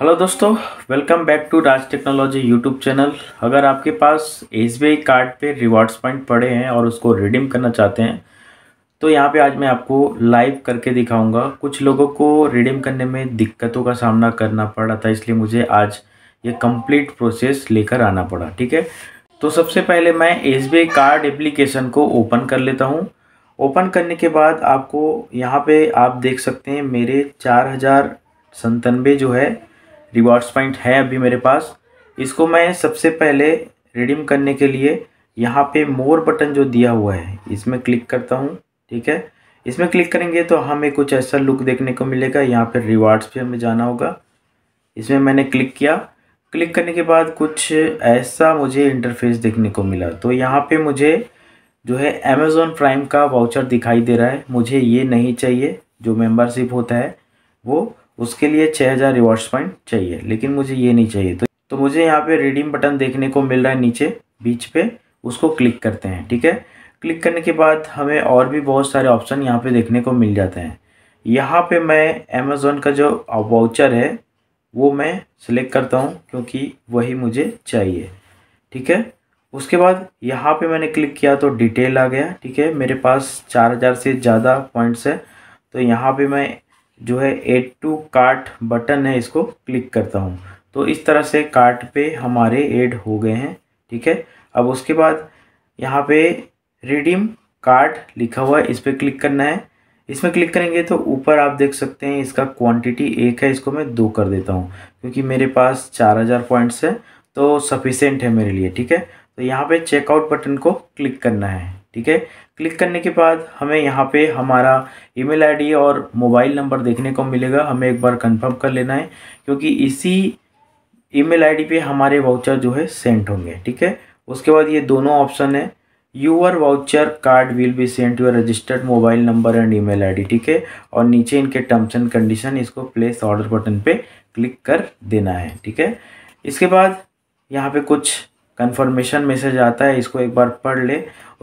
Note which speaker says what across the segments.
Speaker 1: hello दोस्तों welcome back to Raj technology YouTube channel अगर आपके पास एस कार्ड पे रिवॉर्ड्स पॉइंट पड़े हैं और उसको रिडीम करना चाहते हैं तो यहाँ पे आज मैं आपको लाइव करके दिखाऊंगा कुछ लोगों को रिडीम करने में दिक्कतों का सामना करना पड़ रहा था इसलिए मुझे आज ये कंप्लीट प्रोसेस लेकर आना पड़ा ठीक है तो सबसे पहले मैं एस कार्ड एप्लीकेशन को ओपन कर लेता हूँ ओपन करने के बाद आपको यहाँ पर आप देख सकते हैं मेरे चार हज़ार संतानवे जो है रिवॉर्ड्स पॉइंट है अभी मेरे पास इसको मैं सबसे पहले रिडीम करने के लिए यहाँ पे मोर बटन जो दिया हुआ है इसमें क्लिक करता हूँ ठीक है इसमें क्लिक करेंगे तो हमें कुछ ऐसा लुक देखने को मिलेगा यहाँ पर रिवार्ड्स पर हमें जाना होगा इसमें मैंने क्लिक किया क्लिक करने के बाद कुछ ऐसा मुझे इंटरफेस देखने को मिला तो यहाँ पे मुझे जो है अमेज़ोन प्राइम का वाउचर दिखाई दे रहा है मुझे ये नहीं चाहिए जो मेंबरशिप होता है वो उसके लिए छः हज़ार रिवॉर्ड्स पॉइंट चाहिए लेकिन मुझे ये नहीं चाहिए तो तो मुझे यहाँ पे रिडीम बटन देखने को मिल रहा है नीचे बीच पे उसको क्लिक करते हैं ठीक है क्लिक करने के बाद हमें और भी बहुत सारे ऑप्शन यहाँ पे देखने को मिल जाते हैं यहाँ पे मैं अमेज़ोन का जो वाउचर है वो मैं सिलेक्ट करता हूँ क्योंकि वही मुझे चाहिए ठीक है उसके बाद यहाँ पर मैंने क्लिक किया तो डिटेल आ गया ठीक है मेरे पास चार हज़ार से ज़्यादा पॉइंट्स है तो यहाँ पे मैं जो है एड टू कार्ट बटन है इसको क्लिक करता हूँ तो इस तरह से कार्ट पे हमारे ऐड हो गए हैं ठीक है अब उसके बाद यहाँ पे रिडीम कार्ट लिखा हुआ है इस पर क्लिक करना है इसमें क्लिक करेंगे तो ऊपर आप देख सकते हैं इसका क्वांटिटी एक है इसको मैं दो कर देता हूँ क्योंकि मेरे पास चार हज़ार पॉइंट्स है तो सफिशेंट है मेरे लिए ठीक है तो यहाँ पे चेकआउट बटन को क्लिक करना है ठीक है क्लिक करने के बाद हमें यहाँ पे हमारा ईमेल आईडी और मोबाइल नंबर देखने को मिलेगा हमें एक बार कंफर्म कर लेना है क्योंकि इसी ईमेल आईडी पे हमारे वाउचर जो है सेंड होंगे ठीक है उसके बाद ये दोनों ऑप्शन है your voucher card will be send your registered mobile number and email ठीक है और नीचे इनके टर्म्स एंड कंडीशन इसको प्लेस ऑर्डर बटन पर क्लिक कर देना है ठीक है इसके बाद यहाँ पे कुछ कन्फर्मेशन मैसेज आता है इसको एक बार पढ़ ले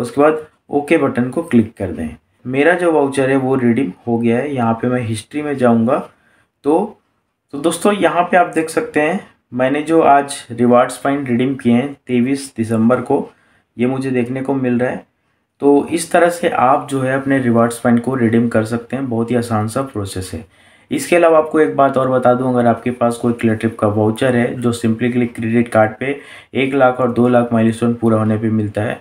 Speaker 1: उसके बाद ओके बटन को क्लिक कर दें मेरा जो वाउचर है वो रिडीम हो गया है यहाँ पे मैं हिस्ट्री में जाऊँगा तो तो दोस्तों यहाँ पे आप देख सकते हैं मैंने जो आज रिवार्ड्स पॉइंट रिडीम किए हैं तेईस दिसंबर को ये मुझे देखने को मिल रहा है तो इस तरह से आप जो है अपने रिवार्ड्स पॉइंट को रिडीम कर सकते हैं बहुत ही आसान सा प्रोसेस है इसके अलावा आपको एक बात और बता दूं अगर आपके पास कोई क्लियर ट्रिप का वाउचर है जो सिंपली क्लिक क्रेडिट कार्ड पे एक लाख और दो लाख माइलस्टोन पूरा होने पे मिलता है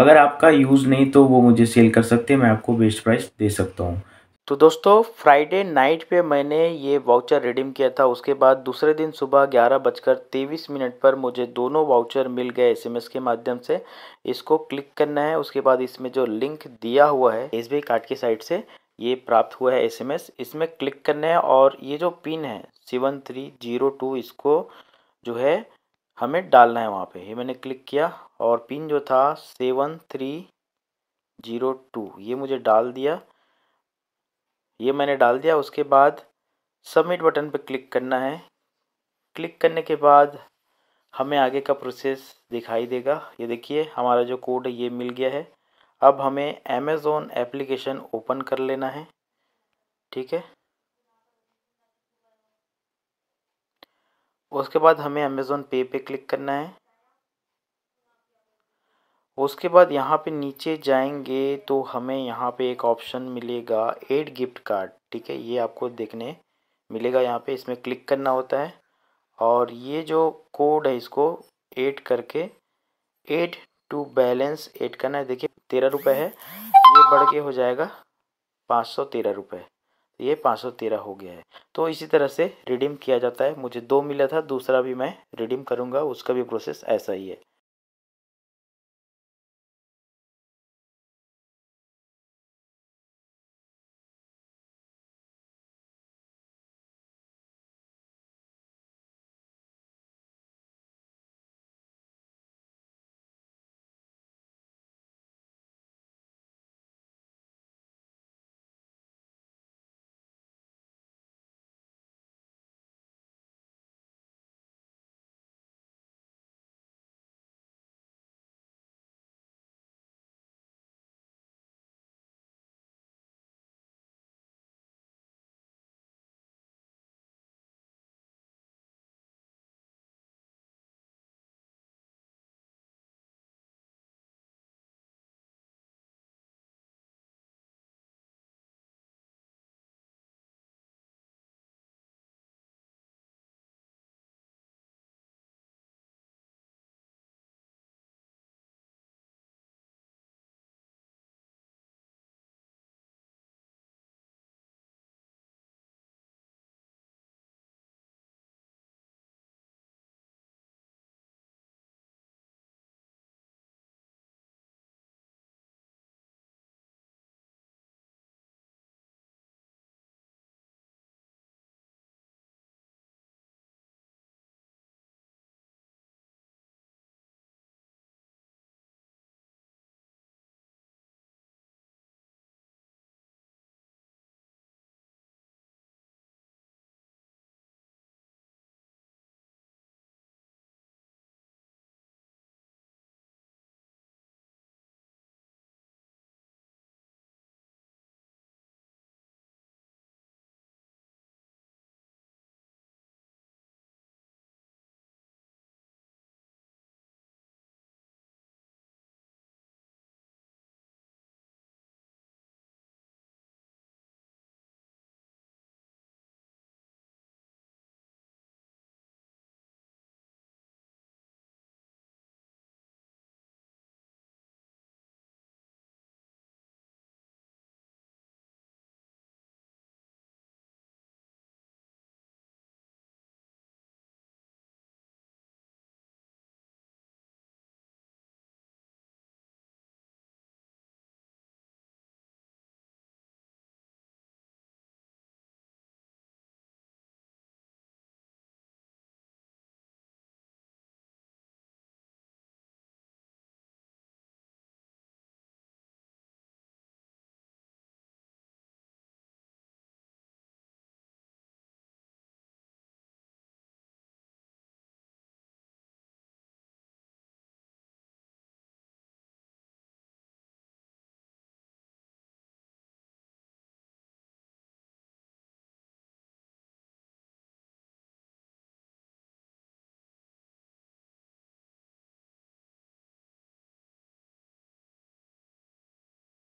Speaker 1: अगर आपका यूज़ नहीं तो वो मुझे सेल कर सकते हैं मैं आपको बेस्ट प्राइस दे सकता हूँ तो दोस्तों फ्राइडे नाइट पे मैंने ये वाउचर रिडीम किया था उसके बाद दूसरे दिन सुबह ग्यारह बजकर तेईस मिनट पर मुझे दोनों वाउचर मिल गए एसएमएस के माध्यम से इसको क्लिक करना है उसके बाद इसमें जो लिंक दिया हुआ है एस बी कार्ड की साइड से ये प्राप्त हुआ है एसएमएस इसमें क्लिक करना है और ये जो पिन है सेवन थ्री जीरो टू इसको जो है हमें डालना है वहाँ पे ये मैंने क्लिक किया और पिन जो था सेवन थ्री जीरो टू ये मुझे डाल दिया ये मैंने डाल दिया उसके बाद सबमिट बटन पर क्लिक करना है क्लिक करने के बाद हमें आगे का प्रोसेस दिखाई देगा ये देखिए हमारा जो कोड है ये मिल गया है अब हमें अमेज़ोन एप्लीकेशन ओपन कर लेना है ठीक है उसके बाद हमें अमेज़ोन पे पे क्लिक करना है उसके बाद यहाँ पे नीचे जाएंगे तो हमें यहाँ पे एक ऑप्शन मिलेगा एड गिफ्ट कार्ड ठीक है ये आपको देखने मिलेगा यहाँ पे इसमें क्लिक करना होता है और ये जो कोड है इसको एड करके एड टू बैलेंस एड करना है देखिए तेरह रुपये है ये बढ़ के हो जाएगा पाँच सौ तेरह रुपये ये पाँच सौ तेरह हो गया है तो इसी तरह से रिडीम किया जाता है मुझे दो मिला था दूसरा भी मैं रिडीम करूँगा उसका भी प्रोसेस ऐसा ही है